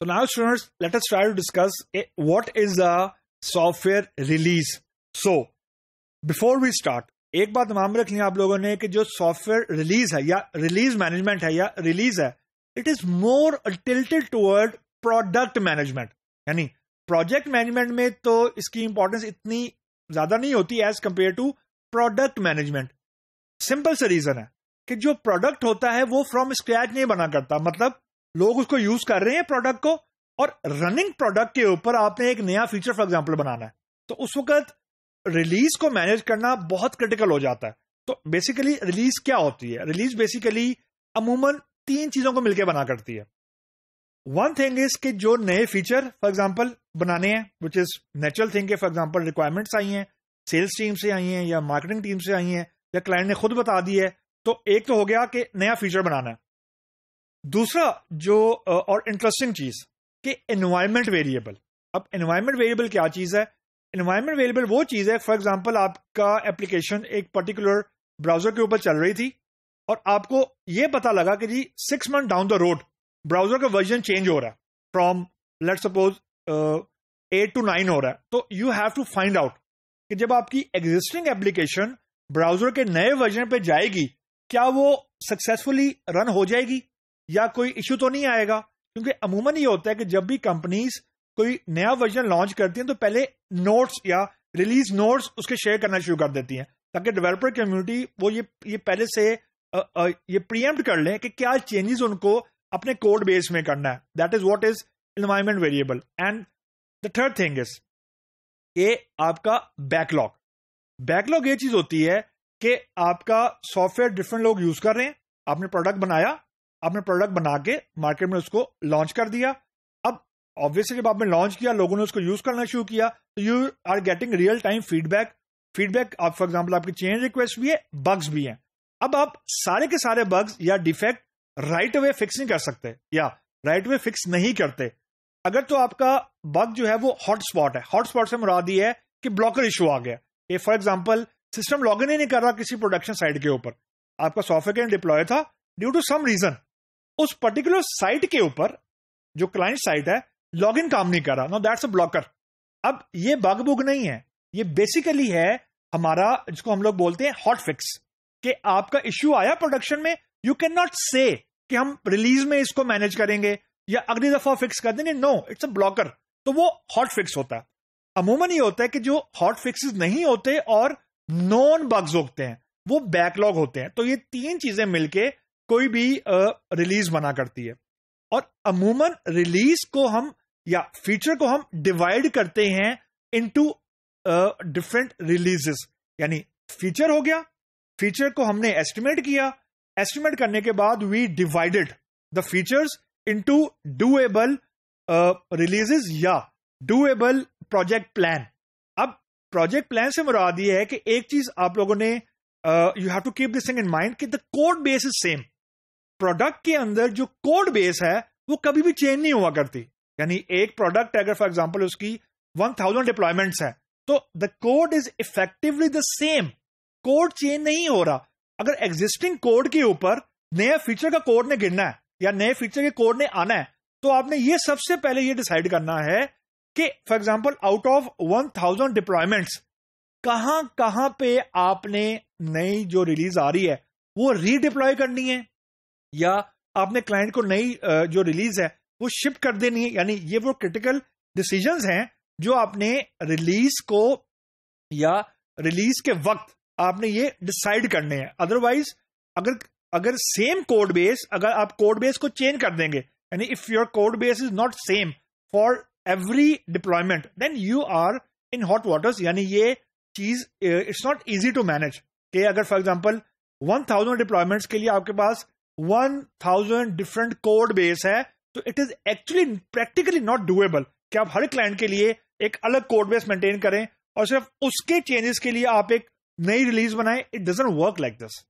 So now students, let us try to discuss eh, what is a software release. So before we start, एक बात नाम रख लिया आप लोगों ने कि जो सॉफ्टवेयर रिलीज है या रिलीज मैनेजमेंट है या रिलीज है it is more tilted toward product management यानी प्रोजेक्ट मैनेजमेंट में तो इसकी इंपॉर्टेंस इतनी ज्यादा नहीं होती as compare to product management simple से रीजन है कि जो प्रोडक्ट होता है वो फ्रॉम स्क्रैच नहीं बना करता मतलब लोग उसको यूज कर रहे हैं प्रोडक्ट को और रनिंग प्रोडक्ट के ऊपर आपने एक नया फीचर फॉर एग्जाम्पल बनाना है तो उस वक्त रिलीज को मैनेज करना बहुत क्रिटिकल हो जाता है तो बेसिकली रिलीज क्या होती है रिलीज बेसिकली अमूमन तीन चीजों को मिलकर बना करती है वन थिंग इज कि जो नए फीचर फॉर एग्जाम्पल बनाने हैं which is natural thing for example requirements आई हैं सेल्स टीम से आई हैं या मार्केटिंग टीम से आई हैं या क्लाइंट ने खुद बता दी है तो एक तो हो गया कि नया फीचर बनाना है दूसरा जो और इंटरेस्टिंग चीज कि एनवायरमेंट वेरिएबल अब एनवायरमेंट वेरिएबल क्या चीज है एनवायरमेंट वेरिएबल वो चीज है फॉर एग्जांपल आपका एप्लीकेशन एक पर्टिकुलर ब्राउजर के ऊपर चल रही थी और आपको यह पता लगा कि जी six month down the road browser का वर्जन चेंज हो रहा है from let suppose eight to nine हो रहा है तो you have to find out कि जब आपकी एग्जिस्टिंग एप्लीकेशन ब्राउजर के नए वर्जन पे जाएगी क्या वो सक्सेसफुली रन हो जाएगी या कोई इश्यू तो नहीं आएगा क्योंकि अमूमन ये होता है कि जब भी कंपनीज कोई नया वर्जन लॉन्च करती हैं तो पहले नोट्स या रिलीज नोट्स उसके शेयर करना शुरू कर देती हैं ताकि डेवलपर कम्युनिटी वो ये ये पहले से आ, आ, ये प्रियम्प्ट कर लें कि क्या चेंजेस उनको अपने कोड बेस में करना है that is what is environment variable and the third thing is ये आपका बैकलॉग बैकलॉग ये चीज होती है कि आपका सॉफ्टवेयर डिफरेंट लोग यूज कर रहे हैं आपने प्रोडक्ट बनाया आपने प्रोडक्ट बना के मार्केट में उसको लॉन्च कर दिया अब ऑब्वियसली जब आपने लॉन्च किया लोगों ने उसको यूज करना शुरू किया तो you are getting real time feedback feedback आप फॉर एग्जाम्पल आपकी चेंज रिक्वेस्ट भी है बग्स भी हैं अब आप सारे के सारे बग्स या डिफेक्ट राइट वे फिक्स नहीं कर सकते या राइट वे फिक्स नहीं करते अगर तो आपका बग जो है वो हॉटस्पॉट है हॉटस्पॉट से मुराद ये है कि ब्लॉकर इशू आ गया ये for example system log in ही नहीं कर रहा किसी प्रोडक्शन साइड के ऊपर आपका सॉफ्टवेयर डिप्लॉय था ड्यू टू सम रीजन उस पर्टिकुलर साइट के ऊपर जो क्लाइंट साइट है लॉग इन काम नहीं कर रहा नो दैट्स अ ब्लॉकर अब ये बग बुग नहीं है ये बेसिकली है हमारा जिसको हम लोग बोलते हैं हॉट फिक्स कि आपका इश्यू आया प्रोडक्शन में यू कैन नॉट से कि हम रिलीज में इसको मैनेज करेंगे या अगली दफा फिक्स कर देंगे नो इट्स अ ब्लॉकर तो वो हॉट फिक्स होता है अमूमन ये होता है कि जो हॉट फिक्सेस नहीं होते और नॉन बग्स होते हैं वो बैकलॉग होते हैं तो ये तीन चीजें मिलके कोई भी रिलीज मना करती है और अमूमन रिलीज को हम या फीचर को हम डिवाइड करते हैं इनटू डिफरेंट रिलीजेस यानी फीचर हो गया फीचर को हमने एस्टिमेट किया एस्टिमेट करने के बाद we divided the features into doable releases या डूएबल प्रोजेक्ट प्लान अब प्रोजेक्ट प्लान से मुराद ये है कि एक चीज आप लोगों ने you have to keep this thing in mind कि the code base is same product के अंदर जो कोड बेस है वो कभी भी चेंज नहीं हुआ करती यानी एक प्रोडक्ट अगर फॉर एग्जाम्पल उसकी वन थाउजेंड डिप्लॉयमेंट है तो the code is effectively the same code change नहीं हो रहा अगर एग्जिस्टिंग कोड के ऊपर नया फीचर का कोड ने गिरना है या नए फीचर के कोड ने आना है तो आपने ये सबसे पहले ये डिसाइड करना है कि for example out of one thousand deployments कहां कहां पे आपने नई जो रिलीज आ रही है वो रीडिप्लॉय करनी है या आपने क्लाइंट को नई जो रिलीज है वो शिप कर देनी है यानी ये वो क्रिटिकल डिसीजन हैं जो आपने रिलीज को या रिलीज के वक्त आपने ये डिसाइड करने हैं अदरवाइज अगर अगर सेम कोड बेस अगर आप कोड बेस को चेंज कर देंगे यानी if your code base is not same for every deployment then you are in hot waters यानी ये चीज it's not easy to manage कि अगर for example one thousand deployments के लिए आपके पास one thousand different code base है तो it is actually practically not doable कि आप हर क्लाइंट के लिए एक अलग कोड बेस मेंटेन करें और सिर्फ उसके चेंजेस के लिए आप एक नई रिलीज बनाए it doesn't work like this